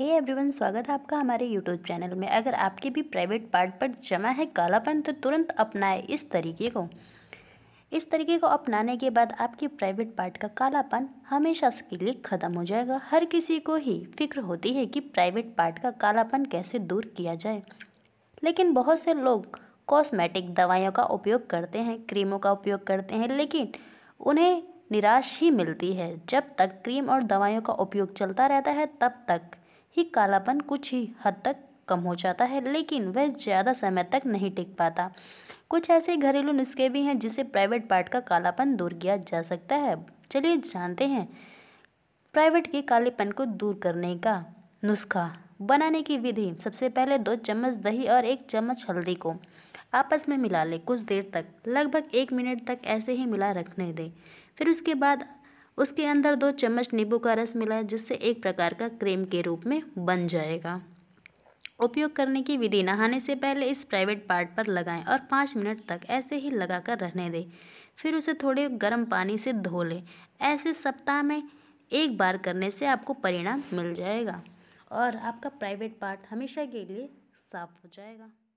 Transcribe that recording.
hey everyone स्वागत है आपका हमारे यूट्यूब चैनल में अगर आपके भी प्राइवेट पार्ट पर जमा है कालापन तो तुरंत अपनाएं इस तरीके को इस तरीके को अपनाने के बाद आपके प्राइवेट पार्ट का कालापन हमेशा के लिए ख़त्म हो जाएगा हर किसी को ही फिक्र होती है कि प्राइवेट पार्ट का कालापन कैसे दूर किया जाए लेकिन बहुत से लोग कॉस्मेटिक दवाइयों का उपयोग करते हैं क्रीमों का उपयोग करते हैं लेकिन उन्हें निराश ही मिलती है जब तक क्रीम और दवाइयों का उपयोग चलता रहता है तब तक ही कालापन कुछ ही हद तक कम हो जाता है लेकिन वह ज़्यादा समय तक नहीं टिक पाता कुछ ऐसे घरेलू नुस्खे भी हैं जिसे प्राइवेट पार्ट का कालापन दूर किया जा सकता है चलिए जानते हैं प्राइवेट के कालेपन को दूर करने का नुस्खा बनाने की विधि सबसे पहले दो चम्मच दही और एक चम्मच हल्दी को आपस में मिला लें कुछ देर तक लगभग एक मिनट तक ऐसे ही मिला रखने दें फिर उसके बाद उसके अंदर दो चम्मच नींबू का रस मिलाएं जिससे एक प्रकार का क्रीम के रूप में बन जाएगा उपयोग करने की विधि नहाने से पहले इस प्राइवेट पार्ट पर लगाएं और पाँच मिनट तक ऐसे ही लगाकर रहने दें फिर उसे थोड़े गर्म पानी से धो लें ऐसे सप्ताह में एक बार करने से आपको परिणाम मिल जाएगा और आपका प्राइवेट पार्ट हमेशा के लिए साफ़ हो जाएगा